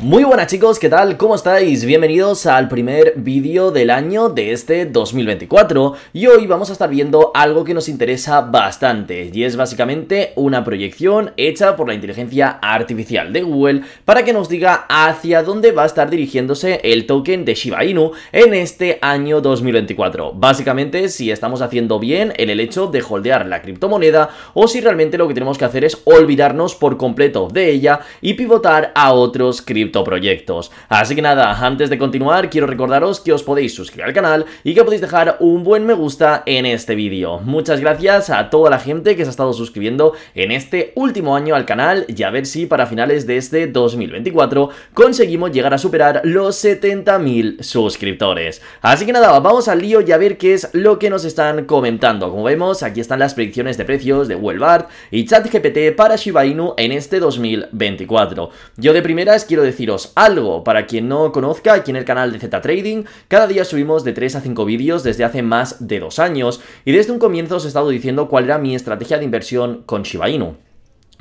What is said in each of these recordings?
Muy buenas chicos, ¿qué tal? ¿Cómo estáis? Bienvenidos al primer vídeo del año de este 2024 y hoy vamos a estar viendo algo que nos interesa bastante y es básicamente una proyección hecha por la inteligencia artificial de Google para que nos diga hacia dónde va a estar dirigiéndose el token de Shiba Inu en este año 2024. Básicamente si estamos haciendo bien en el hecho de holdear la criptomoneda o si realmente lo que tenemos que hacer es olvidarnos por completo de ella y pivotar a otros criptomonedas proyectos. Así que nada, antes de continuar quiero recordaros que os podéis suscribir al canal y que podéis dejar un buen me gusta en este vídeo. Muchas gracias a toda la gente que se ha estado suscribiendo en este último año al canal y a ver si para finales de este 2024 conseguimos llegar a superar los 70.000 suscriptores. Así que nada, vamos al lío y a ver qué es lo que nos están comentando. Como vemos, aquí están las predicciones de precios de Wellbart y ChatGPT para Shiba Inu en este 2024. Yo de primeras quiero decir deciros algo. Para quien no conozca, aquí en el canal de Z Trading, cada día subimos de 3 a 5 vídeos desde hace más de 2 años y desde un comienzo os he estado diciendo cuál era mi estrategia de inversión con Shiba Inu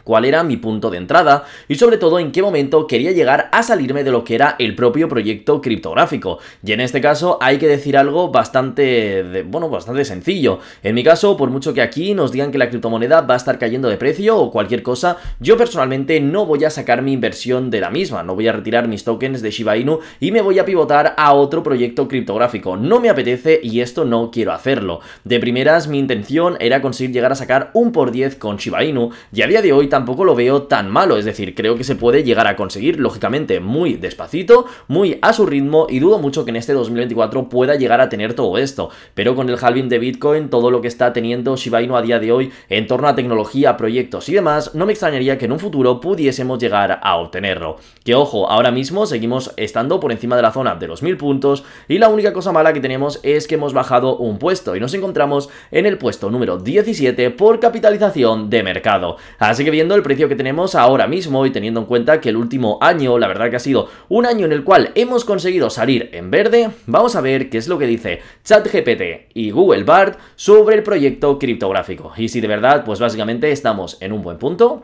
cuál era mi punto de entrada y sobre todo en qué momento quería llegar a salirme de lo que era el propio proyecto criptográfico. Y en este caso hay que decir algo bastante, bueno, bastante sencillo. En mi caso, por mucho que aquí nos digan que la criptomoneda va a estar cayendo de precio o cualquier cosa, yo personalmente no voy a sacar mi inversión de la misma, no voy a retirar mis tokens de Shiba Inu y me voy a pivotar a otro proyecto criptográfico. No me apetece y esto no quiero hacerlo. De primeras, mi intención era conseguir llegar a sacar un por 10 con Shiba Inu y a día de hoy tampoco lo veo tan malo, es decir, creo que se puede llegar a conseguir, lógicamente, muy despacito, muy a su ritmo y dudo mucho que en este 2024 pueda llegar a tener todo esto, pero con el halving de Bitcoin, todo lo que está teniendo Shiba Inu a día de hoy en torno a tecnología, proyectos y demás, no me extrañaría que en un futuro pudiésemos llegar a obtenerlo. Que ojo, ahora mismo seguimos estando por encima de la zona de los 1000 puntos y la única cosa mala que tenemos es que hemos bajado un puesto y nos encontramos en el puesto número 17 por capitalización de mercado. Así que bien el precio que tenemos ahora mismo y teniendo en cuenta que el último año, la verdad que ha sido un año en el cual hemos conseguido salir en verde, vamos a ver qué es lo que dice ChatGPT y Google Bard sobre el proyecto criptográfico. Y si de verdad, pues básicamente estamos en un buen punto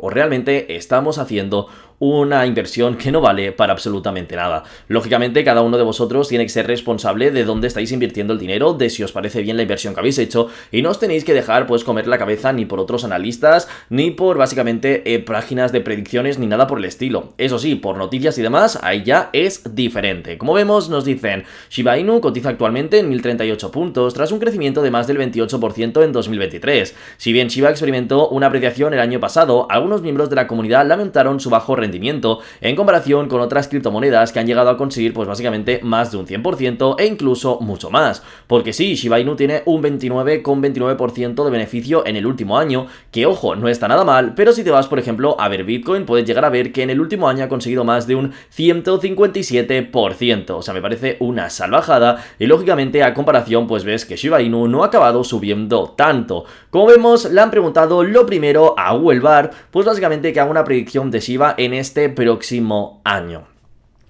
o realmente estamos haciendo una inversión que no vale para absolutamente nada. Lógicamente, cada uno de vosotros tiene que ser responsable de dónde estáis invirtiendo el dinero, de si os parece bien la inversión que habéis hecho, y no os tenéis que dejar pues comer la cabeza ni por otros analistas, ni por básicamente eh, páginas de predicciones, ni nada por el estilo. Eso sí, por noticias y demás, ahí ya es diferente. Como vemos, nos dicen, Shiba Inu cotiza actualmente en 1038 puntos, tras un crecimiento de más del 28% en 2023. Si bien Shiba experimentó una apreciación el año pasado, algunos miembros de la comunidad lamentaron su bajo rendimiento rendimiento en comparación con otras criptomonedas que han llegado a conseguir pues básicamente más de un 100% e incluso mucho más. Porque sí, Shiba Inu tiene un 29,29% de beneficio en el último año, que ojo, no está nada mal, pero si te vas por ejemplo a ver Bitcoin puedes llegar a ver que en el último año ha conseguido más de un 157%, o sea me parece una salvajada y lógicamente a comparación pues ves que Shiba Inu no ha acabado subiendo tanto. Como vemos, le han preguntado lo primero a Bar, pues básicamente que haga una predicción de Shiba en este próximo año.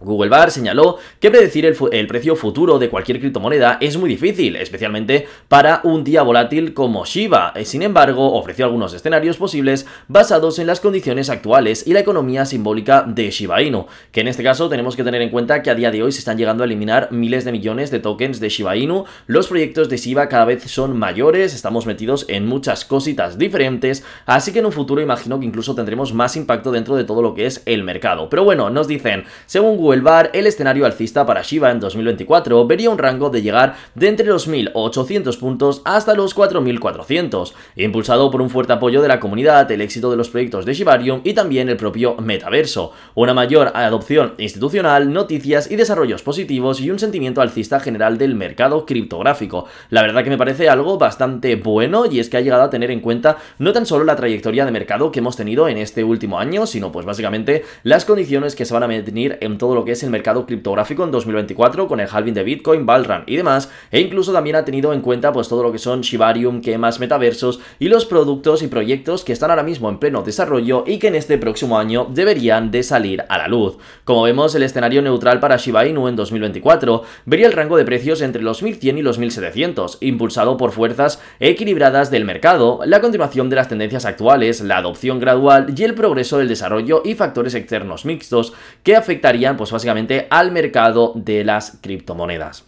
Google Bar señaló que predecir el, precio futuro de cualquier criptomoneda es muy difícil, especialmente para un día volátil como Shiba. Eh, sin embargo, ofreció algunos escenarios posibles basados en las condiciones actuales y la economía simbólica de Shiba Inu, que en este caso tenemos que tener en cuenta que a día de hoy se están llegando a eliminar miles de millones de tokens de Shiba Inu, los proyectos de Shiba cada vez son mayores, estamos metidos en muchas cositas diferentes, así que en un futuro imagino que incluso tendremos más impacto dentro de todo lo que es el mercado. Pero bueno, nos dicen, según Google el bar, el escenario alcista para Shiba en 2024 vería un rango de llegar de entre los 1.800 puntos hasta los 4.400. Impulsado por un fuerte apoyo de la comunidad, el éxito de los proyectos de Shibarium y también el propio metaverso, una mayor adopción institucional, noticias y desarrollos positivos y un sentimiento alcista general del mercado criptográfico. La verdad que me parece algo bastante bueno y es que ha llegado a tener en cuenta no tan solo la trayectoria de mercado que hemos tenido en este último año, sino pues básicamente las condiciones que se van a venir en los lo que es el mercado criptográfico en 2024 con el halving de Bitcoin, Valran y demás, e incluso también ha tenido en cuenta pues todo lo que son Shibarium, quemas, metaversos y los productos y proyectos que están ahora mismo en pleno desarrollo y que en este próximo año deberían de salir a la luz. Como vemos, el escenario neutral para Shiba Inu en 2024 vería el rango de precios entre los 1100 y los 1700, impulsado por fuerzas equilibradas del mercado, la continuación de las tendencias actuales, la adopción gradual y el progreso del desarrollo y factores externos mixtos que afectarían pues, básicamente al mercado de las criptomonedas.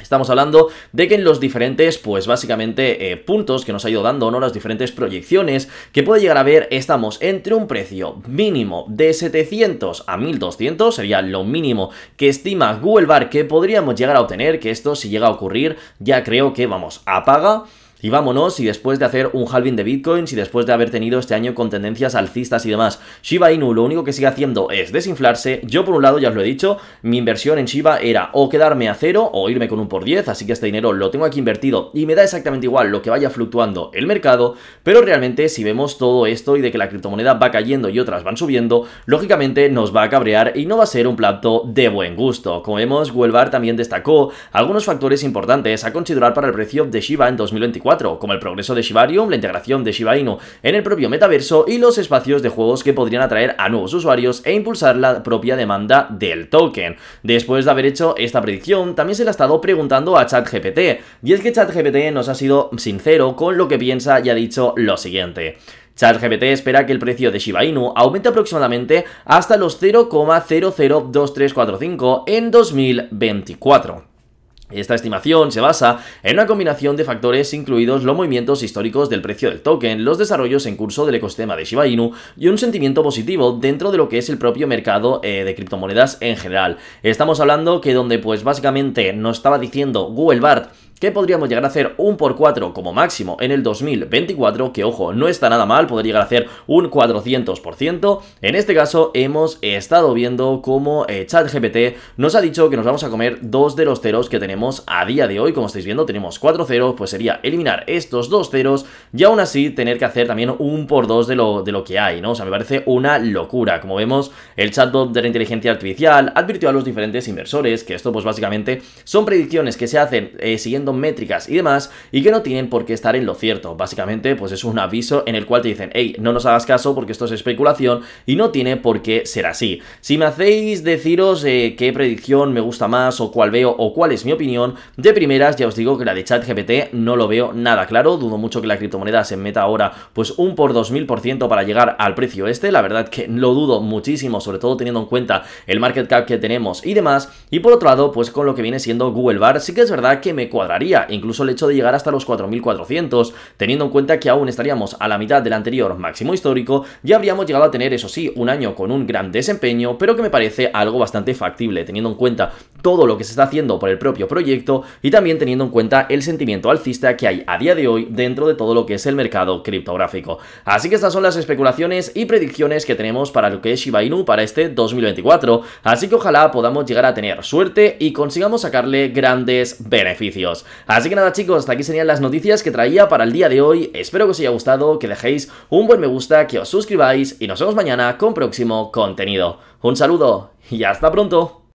Estamos hablando de que en los diferentes, pues básicamente, eh, puntos que nos ha ido dando, ¿no? Las diferentes proyecciones que puede llegar a ver, estamos entre un precio mínimo de 700 a 1200, sería lo mínimo que estima Google Bar que podríamos llegar a obtener, que esto si llega a ocurrir, ya creo que vamos, a paga y vámonos, y después de hacer un halving de bitcoins y después de haber tenido este año con tendencias alcistas y demás, Shiba Inu lo único que sigue haciendo es desinflarse. Yo, por un lado, ya os lo he dicho, mi inversión en Shiba era o quedarme a cero o irme con un por 10, así que este dinero lo tengo aquí invertido y me da exactamente igual lo que vaya fluctuando el mercado, pero realmente si vemos todo esto y de que la criptomoneda va cayendo y otras van subiendo, lógicamente nos va a cabrear y no va a ser un plato de buen gusto. Como vemos, Guelbar también destacó algunos factores importantes a considerar para el precio de Shiba en 2024 como el progreso de Shibarium, la integración de Shiba Inu en el propio metaverso y los espacios de juegos que podrían atraer a nuevos usuarios e impulsar la propia demanda del token. Después de haber hecho esta predicción, también se la ha estado preguntando a ChatGPT, y es que ChatGPT nos ha sido sincero con lo que piensa y ha dicho lo siguiente. ChatGPT espera que el precio de Shiba Inu aumente aproximadamente hasta los 0,002345 en 2024. Esta estimación se basa en una combinación de factores incluidos los movimientos históricos del precio del token, los desarrollos en curso del ecosistema de Shiba Inu y un sentimiento positivo dentro de lo que es el propio mercado eh, de criptomonedas en general. Estamos hablando que donde pues básicamente nos estaba diciendo Google Bart que podríamos llegar a hacer un por 4 como máximo en el 2024, que ojo, no está nada mal, podría llegar a hacer un 400%. En este caso hemos estado viendo cómo eh, ChatGPT nos ha dicho que nos vamos a comer dos de los ceros que tenemos a día de hoy, como estáis viendo tenemos cuatro ceros, pues sería eliminar estos dos ceros y aún así tener que hacer también un por dos de lo, de lo que hay, ¿no? O sea, me parece una locura. Como vemos, el chatbot de la inteligencia artificial advirtió a los diferentes inversores que esto pues básicamente son predicciones que se hacen eh, siguiendo métricas y demás y que no tienen por qué estar en lo cierto. Básicamente, pues es un aviso en el cual te dicen, hey, no nos hagas caso porque esto es especulación y no tiene por qué ser así. Si me hacéis deciros eh, qué predicción me gusta más o cuál veo o cuál es mi opinión, de primeras ya os digo que la de ChatGPT no lo veo nada claro, dudo mucho que la criptomoneda se meta ahora pues un por 2000% para llegar al precio este, la verdad que lo dudo muchísimo, sobre todo teniendo en cuenta el market cap que tenemos y demás, y por otro lado, pues con lo que viene siendo Google Bar, sí que es verdad que me cuadra incluso el hecho de llegar hasta los 4.400, teniendo en cuenta que aún estaríamos a la mitad del anterior máximo histórico, ya habríamos llegado a tener, eso sí, un año con un gran desempeño, pero que me parece algo bastante factible, teniendo en cuenta todo lo que se está haciendo por el propio proyecto y también teniendo en cuenta el sentimiento alcista que hay a día de hoy dentro de todo lo que es el mercado criptográfico. Así que estas son las especulaciones y predicciones que tenemos para lo que es Shiba Inu para este 2024, así que ojalá podamos llegar a tener suerte y consigamos sacarle grandes beneficios. Así que nada chicos, hasta aquí serían las noticias que traía para el día de hoy, espero que os haya gustado, que dejéis un buen me gusta, que os suscribáis y nos vemos mañana con próximo contenido. Un saludo y hasta pronto.